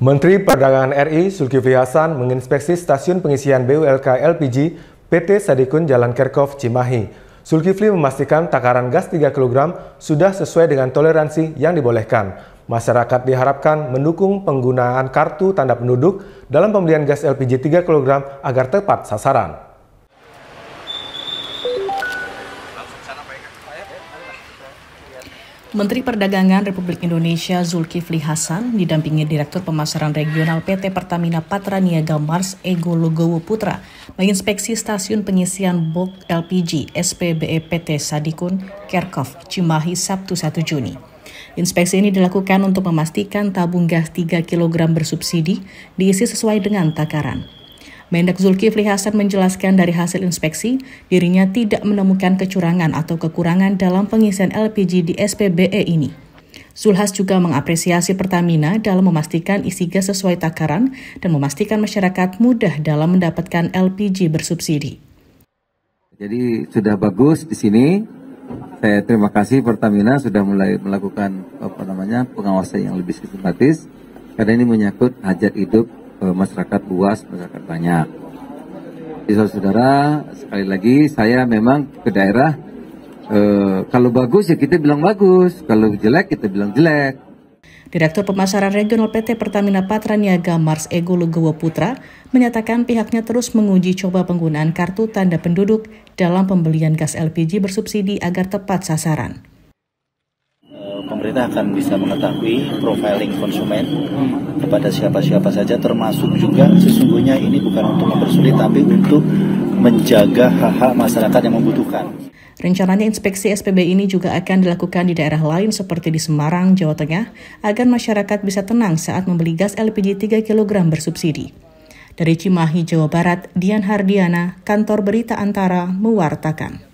Menteri Perdagangan RI Zulkifli Hasan menginspeksi stasiun pengisian BULK LPG PT Sadikun Jalan Kerkov Cimahi. Zulkifli memastikan takaran gas 3 kg sudah sesuai dengan toleransi yang dibolehkan. Masyarakat diharapkan mendukung penggunaan kartu tanda penduduk dalam pembelian gas LPG 3 kg agar tepat sasaran. Menteri Perdagangan Republik Indonesia Zulkifli Hasan didampingi Direktur Pemasaran Regional PT Pertamina Patraniaga Mars Ego Logowo Putra menginspeksi stasiun pengisian bulk LPG SPBE PT Sadikun, Kerkov, Cimahi Sabtu 1 Juni. Inspeksi ini dilakukan untuk memastikan tabung gas 3 kg bersubsidi diisi sesuai dengan takaran. Mendak Zulkifli Hasan menjelaskan dari hasil inspeksi, dirinya tidak menemukan kecurangan atau kekurangan dalam pengisian LPG di SPBE ini. Zulhas juga mengapresiasi Pertamina dalam memastikan isi gas sesuai takaran dan memastikan masyarakat mudah dalam mendapatkan LPG bersubsidi. Jadi sudah bagus di sini. Saya terima kasih Pertamina sudah mulai melakukan apa namanya pengawasan yang lebih sistematis karena ini menyangkut hajat hidup masyarakat luas, masyarakat banyak. Jadi saudara-saudara, sekali lagi saya memang ke daerah e, kalau bagus ya kita bilang bagus, kalau jelek kita bilang jelek. Direktur Pemasaran Regional PT Pertamina Patraniaga Mars Ego Lugowo Putra menyatakan pihaknya terus menguji coba penggunaan kartu tanda penduduk dalam pembelian gas LPG bersubsidi agar tepat sasaran pemerintah akan bisa mengetahui profiling konsumen kepada siapa-siapa saja termasuk juga sesungguhnya ini bukan untuk mempersulit tapi untuk menjaga hak-hak masyarakat yang membutuhkan. Rencananya inspeksi SPB ini juga akan dilakukan di daerah lain seperti di Semarang, Jawa Tengah, agar masyarakat bisa tenang saat membeli gas LPG 3 kg bersubsidi. Dari Cimahi, Jawa Barat, Dian Hardiana, Kantor Berita Antara, mewartakan.